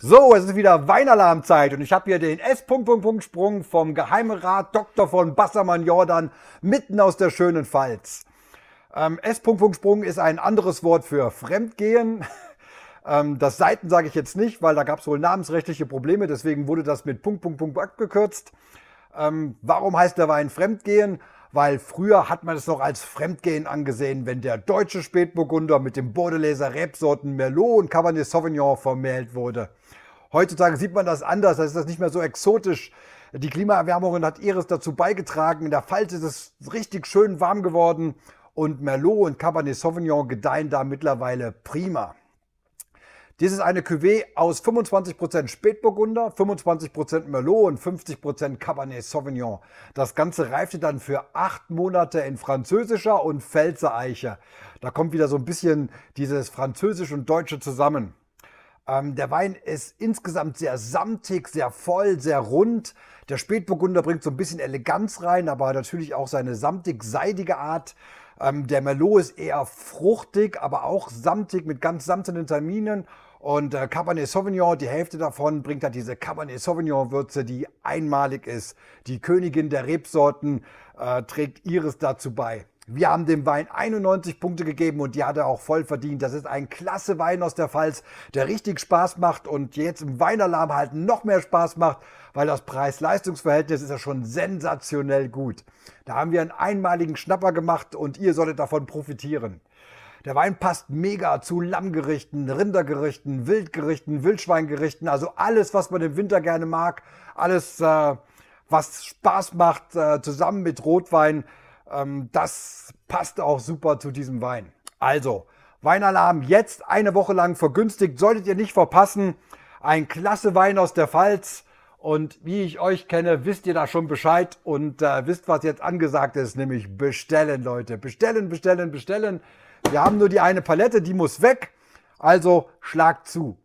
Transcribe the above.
So, es ist wieder Weinalarmzeit und ich habe hier den S. -Punkt -Punkt -Punkt Sprung vom Geheimrat Dr. von Bassermann Jordan mitten aus der schönen Pfalz. Ähm, S. -Punkt -Punkt Sprung ist ein anderes Wort für Fremdgehen. Ähm, das Seiten sage ich jetzt nicht, weil da gab es wohl namensrechtliche Probleme, deswegen wurde das mit Punkt Punkt Punkt abgekürzt. Ähm, warum heißt der Wein Fremdgehen? weil früher hat man es noch als Fremdgehen angesehen, wenn der deutsche Spätburgunder mit dem Bordeleser Rebsorten Merlot und Cabernet Sauvignon vermählt wurde. Heutzutage sieht man das anders, da ist das nicht mehr so exotisch. Die Klimaerwärmung hat ihres dazu beigetragen. In der Pfalz ist es richtig schön warm geworden und Merlot und Cabernet Sauvignon gedeihen da mittlerweile prima. Dies ist eine Cuvée aus 25% Spätburgunder, 25% Merlot und 50% Cabernet Sauvignon. Das Ganze reifte dann für acht Monate in französischer und Pfälzer Eiche. Da kommt wieder so ein bisschen dieses Französisch und Deutsche zusammen. Ähm, der Wein ist insgesamt sehr samtig, sehr voll, sehr rund. Der Spätburgunder bringt so ein bisschen Eleganz rein, aber natürlich auch seine samtig-seidige Art ähm, der Merlot ist eher fruchtig, aber auch samtig mit ganz samtenen Terminen und äh, Cabernet Sauvignon, die Hälfte davon bringt da diese Cabernet Sauvignon Würze, die einmalig ist. Die Königin der Rebsorten äh, trägt ihres dazu bei. Wir haben dem Wein 91 Punkte gegeben und die hat er auch voll verdient. Das ist ein klasse Wein aus der Pfalz, der richtig Spaß macht und jetzt im Weinalarm halt noch mehr Spaß macht, weil das Preis-Leistungs-Verhältnis ist ja schon sensationell gut. Da haben wir einen einmaligen Schnapper gemacht und ihr solltet davon profitieren. Der Wein passt mega zu Lammgerichten, Rindergerichten, Wildgerichten, Wildschweingerichten, also alles, was man im Winter gerne mag, alles, äh, was Spaß macht, äh, zusammen mit Rotwein, ähm, das passt auch super zu diesem Wein. Also, Weinalarm jetzt eine Woche lang vergünstigt, solltet ihr nicht verpassen. Ein klasse Wein aus der Pfalz. Und wie ich euch kenne, wisst ihr da schon Bescheid und äh, wisst, was jetzt angesagt ist, nämlich bestellen, Leute. Bestellen, bestellen, bestellen. Wir haben nur die eine Palette, die muss weg. Also schlag zu.